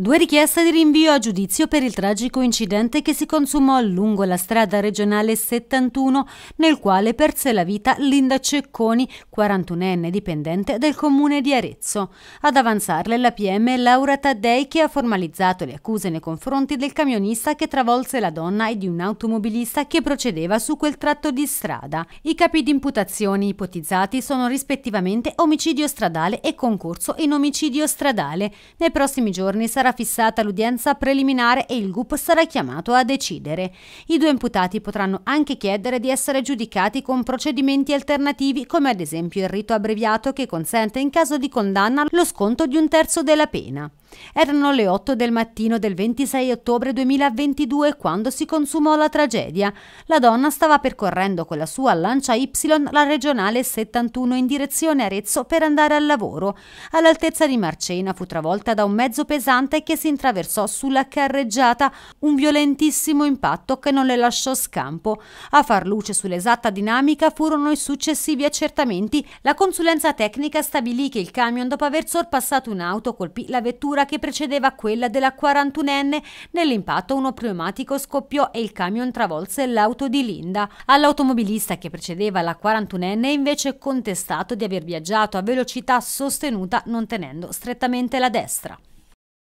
Due richieste di rinvio a giudizio per il tragico incidente che si consumò lungo la strada regionale 71 nel quale perse la vita Linda Cecconi, 41enne dipendente del comune di Arezzo. Ad avanzarle la PM Laura Taddei che ha formalizzato le accuse nei confronti del camionista che travolse la donna e di un automobilista che procedeva su quel tratto di strada. I capi di imputazione ipotizzati sono rispettivamente omicidio stradale e concorso in omicidio stradale. Nei prossimi giorni sarà sarà fissata l'udienza preliminare e il GUP sarà chiamato a decidere. I due imputati potranno anche chiedere di essere giudicati con procedimenti alternativi come ad esempio il rito abbreviato che consente in caso di condanna lo sconto di un terzo della pena. Erano le 8 del mattino del 26 ottobre 2022 quando si consumò la tragedia. La donna stava percorrendo con la sua Lancia Y la regionale 71 in direzione Arezzo per andare al lavoro. All'altezza di Marcena fu travolta da un mezzo pesante che si intraversò sulla carreggiata, un violentissimo impatto che non le lasciò scampo. A far luce sull'esatta dinamica furono i successivi accertamenti. La consulenza tecnica stabilì che il camion dopo aver sorpassato un'auto colpì la vettura vettura che precedeva quella della 41enne. Nell'impatto uno pneumatico scoppiò e il camion travolse l'auto di Linda. All'automobilista che precedeva la 41enne è invece contestato di aver viaggiato a velocità sostenuta non tenendo strettamente la destra.